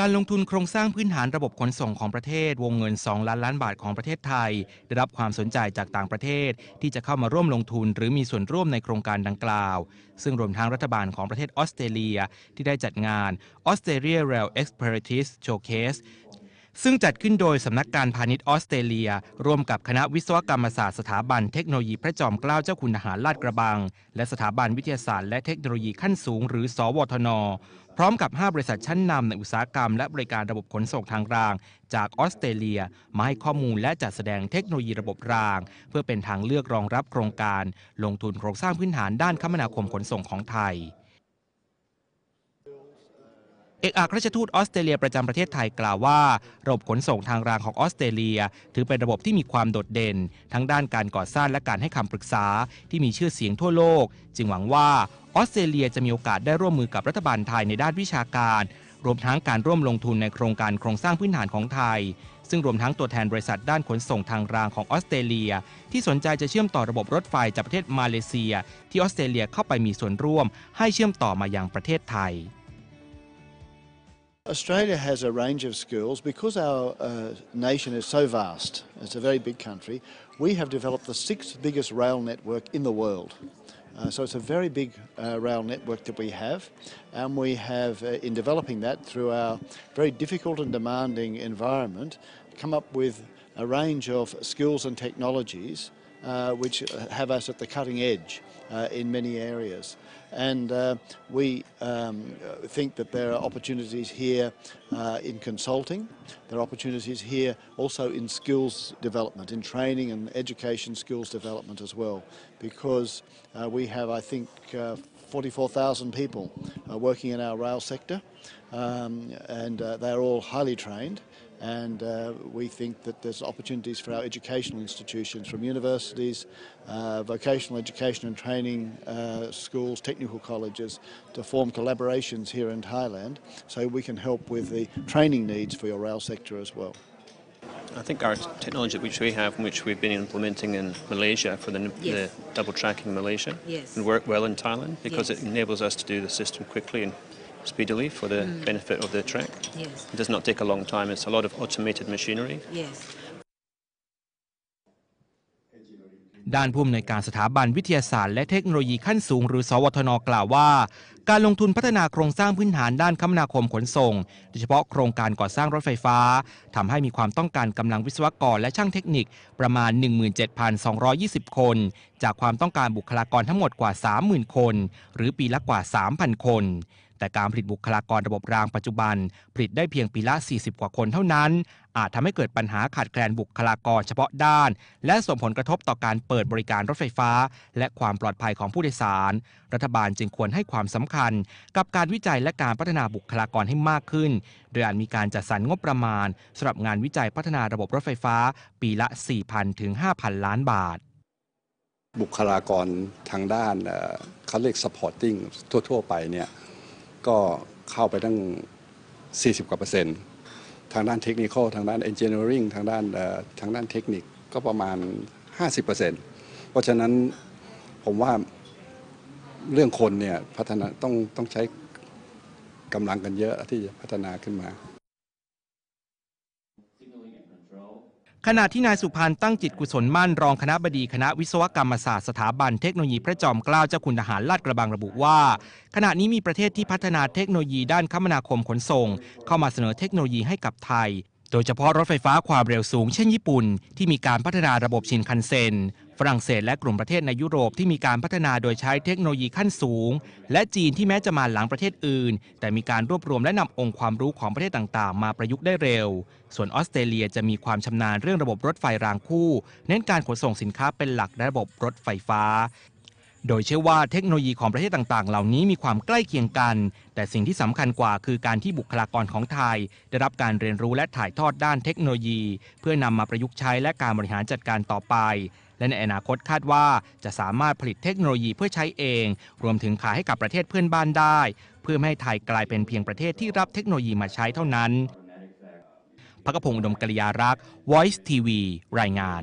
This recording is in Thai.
การลงทุนโครงสร้างพื้นฐานระบบขนส่งของประเทศวงเงิน 2 ล้านล้านบาทของประเทศไทย ได้รับความสนใจจากต่างประเทศที่จะเข้ามาร่วมลงทุนหรือมีส่วนร่วมในโครงการดังกล่าว ซึ่งรวมทั้งรัฐบาลของประเทศออสเตรเลีย ที่ได้จัดงาน Australia Rail Expertise Showcase ซึ่งจัดขึ้นโดยสำนักการพาณิชย์ออสเตรเลียร่วมกับคณะวิศวกรรมศาสตร์สถาบันเทคโนโลยีพระจอมเกล้าเจ้าคุณทหารลาดกระบัง และสถาบันวิทยาศาสตร์และเทคโนโลยีขั้นสูงหรือสวทน พร้อมกับ 5 บริษัทชั้นนำในอุตสาหกรรมและบริการระบบขนส่งทางราง จากออสเตรเลียมาให้ข้อมูลและจัดแสดงเทคโนโลยีระบบราง เพื่อเป็นทางเลือกรองรับโครงการ ลงทุนโครงสร้างพื้นฐานด้านคมนาคมขนส่งของไทยเอกอัครราชทูตออสเตรเลียประจำประเทศไทยกล่าวว่าระบบขนส่งทางรางของออสเตรเลีย ถือเป็นระบบที่มีความโดดเด่น ทั้งด้านการก่อสร้างและการให้คำปรึกษา ที่มีชื่อเสียงทั่วโลก จึงหวังว่าออสเตรเลียจะมีโอกาสได้ร่วมมือกับรัฐบาลไทยในด้านวิชาการ รวมทั้งการร่วมลงทุนในโครงการโครงสร้างพื้นฐานของไทย ซึ่งรวมทั้งตัวแทนบริษัทด้านขนส่งทางรางของออสเตรเลีย ที่สนใจจะเชื่อมต่อระบบรถไฟจากประเทศมาเลเซียที่ออสเตรเลียเข้าไปมีส่วนร่วมให้เชื่อมต่อมาอยังประเทศไทย Australia has a range of schools. Because our uh, nation is so vast, it's a very big country, we have developed the sixth biggest rail network in the world. Uh, so it's a very big uh, rail network that we have, and we have, uh, in developing that through our very difficult and demanding environment, come up with a range of skills and technologies uh, which have us at the cutting edge uh, in many areas. And uh, we um, think that there are opportunities here uh, in consulting. There are opportunities here also in skills development, in training and education skills development as well, because uh, we have, I think, uh, 44,000 people working in our rail sector, um, and uh, they are all highly trained. And uh, we think that there's opportunities for our educational institutions, from universities, uh, vocational education and training schools, technical colleges, to form collaborations here in Thailand so we can help with the training needs for your rail sector as well. I think our technology which we have, and which we've been implementing in Malaysia for the, yes. the double tracking Malaysia, yes. and work well in Thailand because yes. it enables us to do the system quickly and speedily for the mm. benefit of the track. Yes. It does not take a long time. It's a lot of automated machinery. Yes. ด้านผู้อำนวยการสถาบันวิทยาศาสตร์และเทคโนโลยีขั้นสูงหรือ สวทนกล่าวว่า การลงทุนพัฒนาโครงสร้างพื้นฐานด้านคมนาคมขนส่ง โดยเฉพาะโครงการก่อสร้างรถไฟฟ้า ทำให้มีความต้องการกำลังวิศวกรและช่างเทคนิคประมาณ 17,220 คน จากความต้องการบุคลากรทั้งหมดกว่า 30,000 คน หรือปีละกว่า3,000คนแต่การผลิตบุคลากรระบบรางปัจจุบัน ผลิตได้เพียงปีละ 40 กว่าคนเท่านั้น อาจทำให้เกิดปัญหาขาดแคลนบุคลากรเฉพาะด้าน และส่งผลกระทบต่อการเปิดบริการรถไฟฟ้า และความปลอดภัยของผู้โดยสาร รัฐบาลจึงควรให้ความสำคัญกับการวิจัยและการพัฒนาบุคลากรให้มากขึ้น โดยอาจมีการจัดสรรงบประมาณสำหรับงานวิจัยพัฒนาระบบรถไฟฟ้าปีละ 4,000 ถึง 5,000 ล้านบาท บุคลากรทางด้านเขาเรียก supporting ทั่วๆไปเนี่ยก็เข้าไปตั้ง 40 กว่าเปอร์เซ็นต์ทางด้านเทคนิคทางด้านเอนจิเนียริงทางด้านทางด้านเทคนิคก็ประมาณ 50%เพราะฉะนั้นผมว่าเรื่องคนเนี่ยพัฒนาต้องต้องใช้กำลังกันเยอะที่จะพัฒนาขึ้นมาขณะที่นายสุพันตั้งจิตกุศลมั่น รองคณะบดีคณะวิศวกรรมศาสตร์สถาบันเทคโนโลยีพระจอมเกล้าเจ้าคุณทหารลาดกระบังระบุว่า ขณะนี้มีประเทศที่พัฒนาเทคโนโลยีด้านคมนาคมขนส่ง เข้ามาเสนอเทคโนโลยีให้กับไทย โดยเฉพาะรถไฟฟ้าความเร็วสูง เช่นญี่ปุ่นที่มีการพัฒนาระบบชินคันเซ็นรั่งเศสและกลุ่มประเทศในยุโรปที่มีการพัฒนาโดยใช้เทคโนโลยีขั้นสูง และจีนที่แม้จะมาหลังประเทศอื่น แต่มีการรวบรวมและนำองค์ความรู้ของประเทศต่างๆ มาประยุกต์ได้เร็ว ส่วนออสเตรเลียจะมีความชำนาญเรื่องระบบรถไฟรางคู่ เน้นการขนส่งสินค้าเป็นหลักและระบบรถไฟฟ้าโดยเชื่อว่าเทคโนโลยีของประเทศต่างๆ เหล่านี้มีความใกล้เคียงกัน แต่สิ่งที่สำคัญกว่าคือการที่บุคลากรของไทย ได้รับการเรียนรู้และถ่ายทอดด้านเทคโนโลยี เพื่อนำมาประยุกต์ใช้และการบริหารจัดการต่อไป และในอนาคตคาดว่าจะสามารถผลิตเทคโนโลยีเพื่อใช้เอง รวมถึงขายให้กับประเทศเพื่อนบ้านได้ เพื่อไม่ให้ไทยกลายเป็นเพียงประเทศที่รับเทคโนโลยีมาใช้เท่านั้น พระกพงศ์ดมกริยารักษ์ Voice TV รายงาน